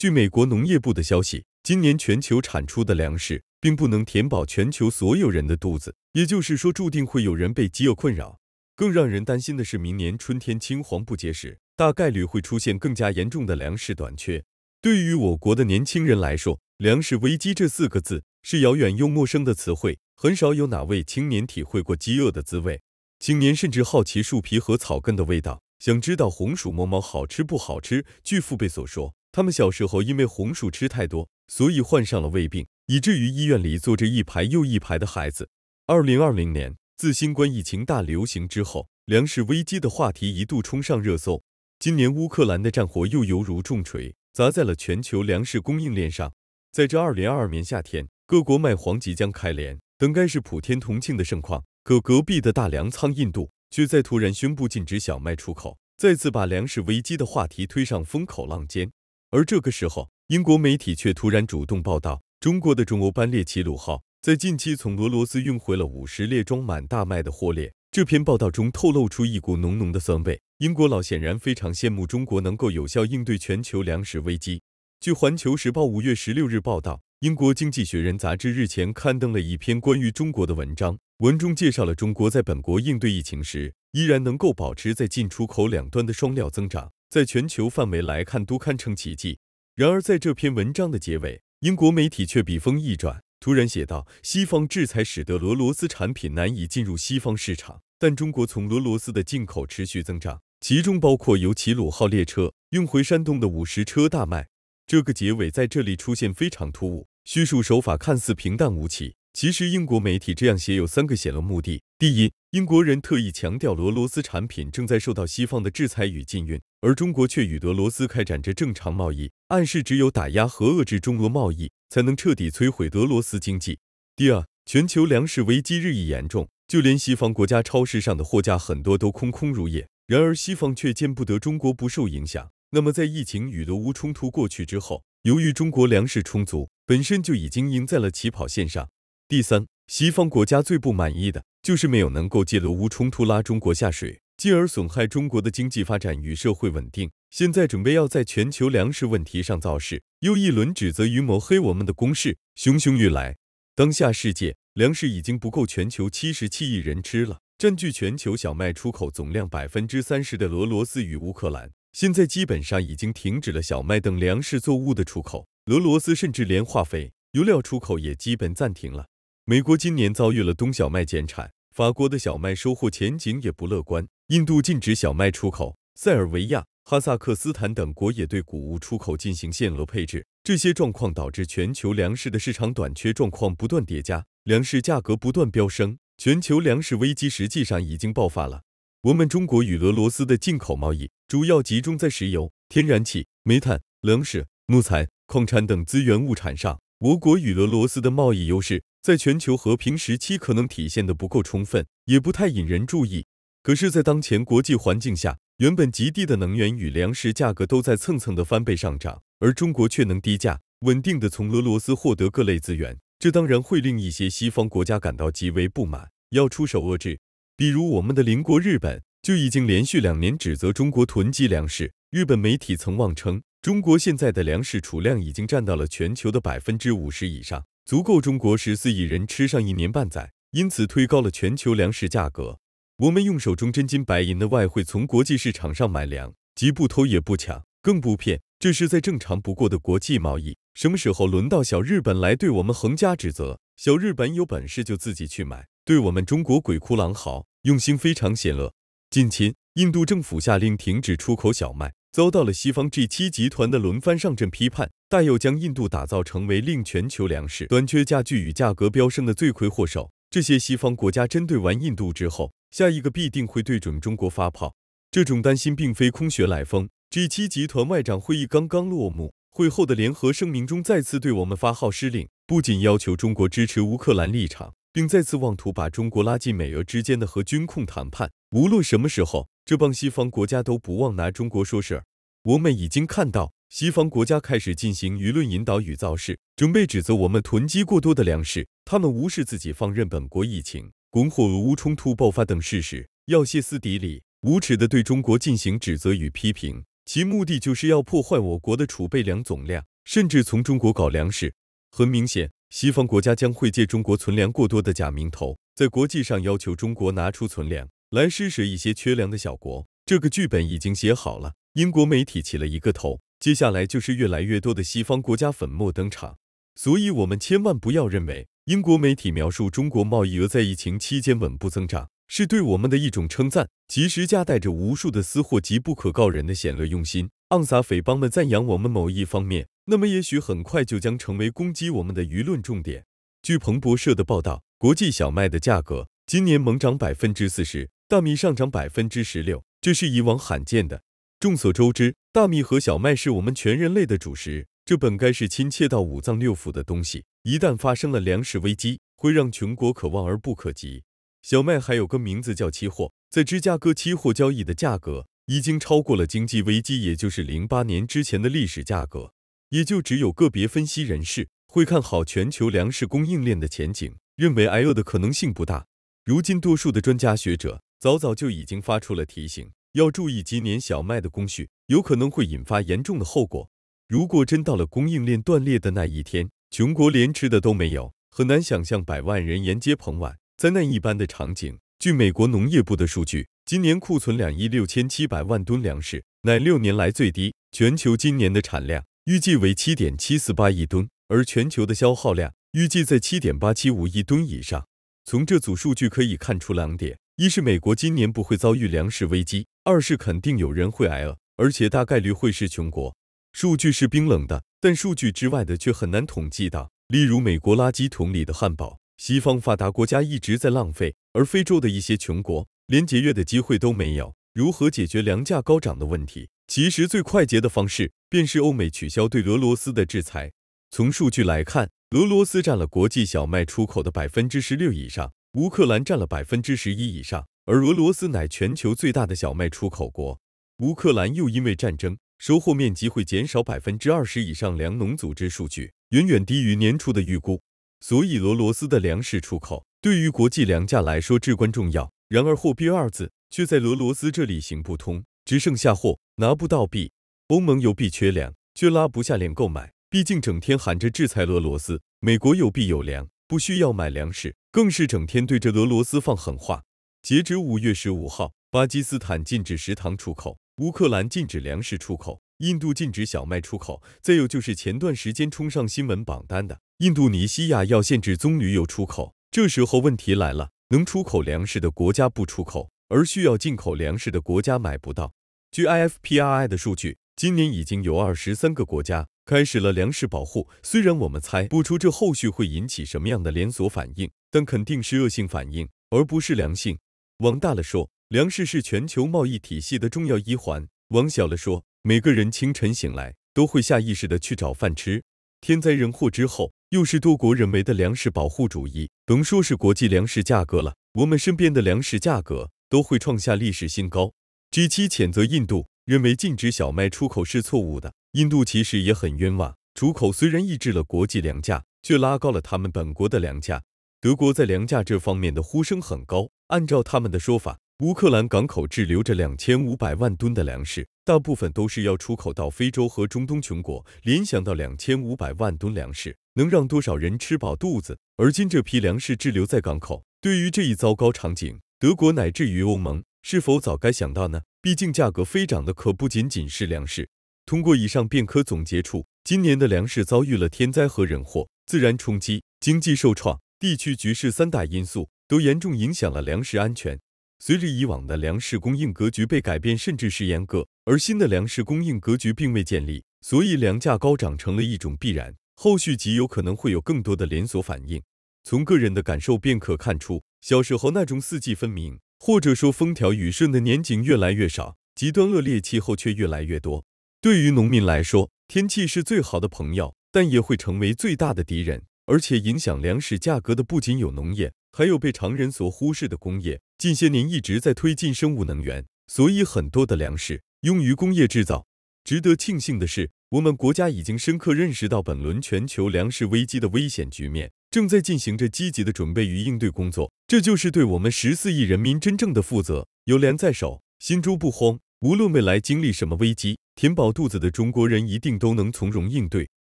据美国农业部的消息，今年全球产出的粮食并不能填饱全球所有人的肚子，也就是说，注定会有人被饥饿困扰。更让人担心的是，明年春天青黄不接时，大概率会出现更加严重的粮食短缺。对于我国的年轻人来说，“粮食危机”这四个字是遥远又陌生的词汇，很少有哪位青年体会过饥饿的滋味，青年甚至好奇树皮和草根的味道。想知道红薯磨毛好吃不好吃？据父辈所说，他们小时候因为红薯吃太多，所以患上了胃病，以至于医院里坐着一排又一排的孩子。二零二零年，自新冠疫情大流行之后，粮食危机的话题一度冲上热搜。今年乌克兰的战火又犹如重锤砸在了全球粮食供应链上。在这二零二二年夏天，各国卖黄即将开镰，本该是普天同庆的盛况，可隔壁的大粮仓印度。却在突然宣布禁止小麦出口，再次把粮食危机的话题推上风口浪尖。而这个时候，英国媒体却突然主动报道，中国的中欧班列“齐鲁号”在近期从俄罗斯运回了五十列装满大麦的货列。这篇报道中透露出一股浓浓的酸味，英国佬显然非常羡慕中国能够有效应对全球粮食危机。据《环球时报》五月十六日报道。英国《经济学人》杂志日前刊登了一篇关于中国的文章，文中介绍了中国在本国应对疫情时，依然能够保持在进出口两端的双料增长，在全球范围来看都堪称奇迹。然而，在这篇文章的结尾，英国媒体却笔锋一转，突然写道：“西方制裁使得俄罗斯产品难以进入西方市场，但中国从俄罗斯的进口持续增长，其中包括由齐鲁号列车运回山东的五十车大麦。”这个结尾在这里出现非常突兀，叙述手法看似平淡无奇。其实英国媒体这样写有三个写露目的：第一，英国人特意强调俄罗斯产品正在受到西方的制裁与禁运，而中国却与俄罗斯开展着正常贸易，暗示只有打压和遏制中俄贸易，才能彻底摧毁俄罗斯经济；第二，全球粮食危机日益严重，就连西方国家超市上的货架很多都空空如也，然而西方却见不得中国不受影响。那么，在疫情与俄乌冲突过去之后，由于中国粮食充足，本身就已经赢在了起跑线上。第三，西方国家最不满意的就是没有能够借俄乌冲突拉中国下水，进而损害中国的经济发展与社会稳定。现在准备要在全球粮食问题上造势，又一轮指责与抹黑我们的攻势汹汹欲来。当下世界粮食已经不够全球七十七亿人吃了，占据全球小麦出口总量百分之三十的俄罗斯与乌克兰。现在基本上已经停止了小麦等粮食作物的出口，俄罗斯甚至连化肥、油料出口也基本暂停了。美国今年遭遇了冬小麦减产，法国的小麦收获前景也不乐观。印度禁止小麦出口，塞尔维亚、哈萨克斯坦等国也对谷物出口进行限额配置。这些状况导致全球粮食的市场短缺状况不断叠加，粮食价格不断飙升，全球粮食危机实际上已经爆发了。我们中国与俄罗斯的进口贸易。主要集中在石油、天然气、煤炭、粮食、木材、矿产等资源物产上。我国与俄罗斯的贸易优势，在全球和平时期可能体现的不够充分，也不太引人注意。可是，在当前国际环境下，原本极低的能源与粮食价格都在蹭蹭的翻倍上涨，而中国却能低价、稳定的从俄罗斯获得各类资源，这当然会令一些西方国家感到极为不满，要出手遏制。比如我们的邻国日本。就已经连续两年指责中国囤积粮食。日本媒体曾妄称，中国现在的粮食储量已经占到了全球的百分之五十以上，足够中国十四亿人吃上一年半载，因此推高了全球粮食价格。我们用手中真金白银的外汇从国际市场上买粮，既不偷也不抢，更不骗，这是再正常不过的国际贸易。什么时候轮到小日本来对我们横加指责？小日本有本事就自己去买，对我们中国鬼哭狼嚎，用心非常险恶。近期，印度政府下令停止出口小麦，遭到了西方 G 七集团的轮番上阵批判，大有将印度打造成为令全球粮食短缺加剧与价格飙升的罪魁祸首。这些西方国家针对完印度之后，下一个必定会对准中国发炮。这种担心并非空穴来风。G 七集团外长会议刚刚落幕，会后的联合声明中再次对我们发号施令，不仅要求中国支持乌克兰立场。并再次妄图把中国拉进美俄之间的核军控谈判。无论什么时候，这帮西方国家都不忘拿中国说事儿。我们已经看到，西方国家开始进行舆论引导与造势，准备指责我们囤积过多的粮食。他们无视自己放任本国疫情、拱火俄乌冲突爆发等事实，要歇斯底里、无耻地对中国进行指责与批评，其目的就是要破坏我国的储备粮总量，甚至从中国搞粮食。很明显。西方国家将会借中国存粮过多的假名头，在国际上要求中国拿出存粮来施舍一些缺粮的小国。这个剧本已经写好了，英国媒体起了一个头，接下来就是越来越多的西方国家粉墨登场。所以，我们千万不要认为英国媒体描述中国贸易额在疫情期间稳步增长，是对我们的一种称赞，其实夹带着无数的私货及不可告人的险恶用心。盎撒匪帮们赞扬我们某一方面。那么也许很快就将成为攻击我们的舆论重点。据彭博社的报道，国际小麦的价格今年猛涨百分之四十，大米上涨百分之十六，这是以往罕见的。众所周知，大米和小麦是我们全人类的主食，这本该是亲切到五脏六腑的东西。一旦发生了粮食危机，会让穷国可望而不可及。小麦还有个名字叫期货，在芝加哥期货交易的价格已经超过了经济危机，也就是零八年之前的历史价格。也就只有个别分析人士会看好全球粮食供应链的前景，认为挨饿的可能性不大。如今，多数的专家学者早早就已经发出了提醒，要注意今年小麦的供需，有可能会引发严重的后果。如果真到了供应链断裂的那一天，穷国连吃的都没有，很难想象百万人沿街捧碗、灾难一般的场景。据美国农业部的数据，今年库存两亿六千七百万吨粮食，乃六年来最低。全球今年的产量。预计为七点七四八亿吨，而全球的消耗量预计在七点八七五亿吨以上。从这组数据可以看出两点：一是美国今年不会遭遇粮食危机；二是肯定有人会挨饿，而且大概率会是穷国。数据是冰冷的，但数据之外的却很难统计到。例如，美国垃圾桶里的汉堡，西方发达国家一直在浪费，而非洲的一些穷国连节约的机会都没有。如何解决粮价高涨的问题？其实最快捷的方式便是欧美取消对俄罗斯的制裁。从数据来看，俄罗斯占了国际小麦出口的百分之十六以上，乌克兰占了百分之十一以上，而俄罗斯乃全球最大的小麦出口国。乌克兰又因为战争，收获面积会减少百分之二十以上。粮农组织数据远远低于年初的预估，所以俄罗斯的粮食出口对于国际粮价来说至关重要。然而“货币”二字却在俄罗斯这里行不通。只剩下货拿不到币，欧盟有币缺粮，却拉不下脸购买，毕竟整天喊着制裁俄罗斯。美国有币有粮，不需要买粮食，更是整天对着俄罗斯放狠话。截止五月十五号，巴基斯坦禁止食堂出口，乌克兰禁止粮食出口，印度禁止小麦出口。再有就是前段时间冲上新闻榜单的印度尼西亚要限制棕榈油出口。这时候问题来了，能出口粮食的国家不出口，而需要进口粮食的国家买不到。据 IFPRI 的数据，今年已经有二十三个国家开始了粮食保护。虽然我们猜不出这后续会引起什么样的连锁反应，但肯定是恶性反应，而不是良性。往大了说，粮食是全球贸易体系的重要一环；往小了说，每个人清晨醒来都会下意识的去找饭吃。天灾人祸之后，又是多国人为的粮食保护主义，甭说是国际粮食价格了，我们身边的粮食价格都会创下历史新高。G7 谴责印度，认为禁止小麦出口是错误的。印度其实也很冤枉，出口虽然抑制了国际粮价，却拉高了他们本国的粮价。德国在粮价这方面的呼声很高，按照他们的说法，乌克兰港口滞留着两千五百万吨的粮食，大部分都是要出口到非洲和中东穷国。联想到两千五百万吨粮食能让多少人吃饱肚子？而今这批粮食滞留在港口，对于这一糟糕场景，德国乃至于欧盟。是否早该想到呢？毕竟价格飞涨的可不仅仅是粮食。通过以上便可总结出，今年的粮食遭遇了天灾和人祸、自然冲击、经济受创、地区局势三大因素，都严重影响了粮食安全。随着以往的粮食供应格局被改变，甚至是严格，而新的粮食供应格局并未建立，所以粮价高涨成了一种必然。后续极有可能会有更多的连锁反应。从个人的感受便可看出，小时候那种四季分明。或者说，风调雨顺的年景越来越少，极端恶劣气候却越来越多。对于农民来说，天气是最好的朋友，但也会成为最大的敌人。而且，影响粮食价格的不仅有农业，还有被常人所忽视的工业。近些年一直在推进生物能源，所以很多的粮食用于工业制造。值得庆幸的是，我们国家已经深刻认识到本轮全球粮食危机的危险局面。正在进行着积极的准备与应对工作，这就是对我们十四亿人民真正的负责。有粮在手，心中不慌。无论未来经历什么危机，填饱肚子的中国人一定都能从容应对。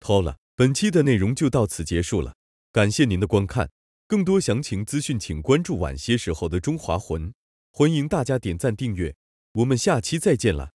好了，本期的内容就到此结束了，感谢您的观看。更多详情资讯，请关注晚些时候的《中华魂》。欢迎大家点赞订阅，我们下期再见了。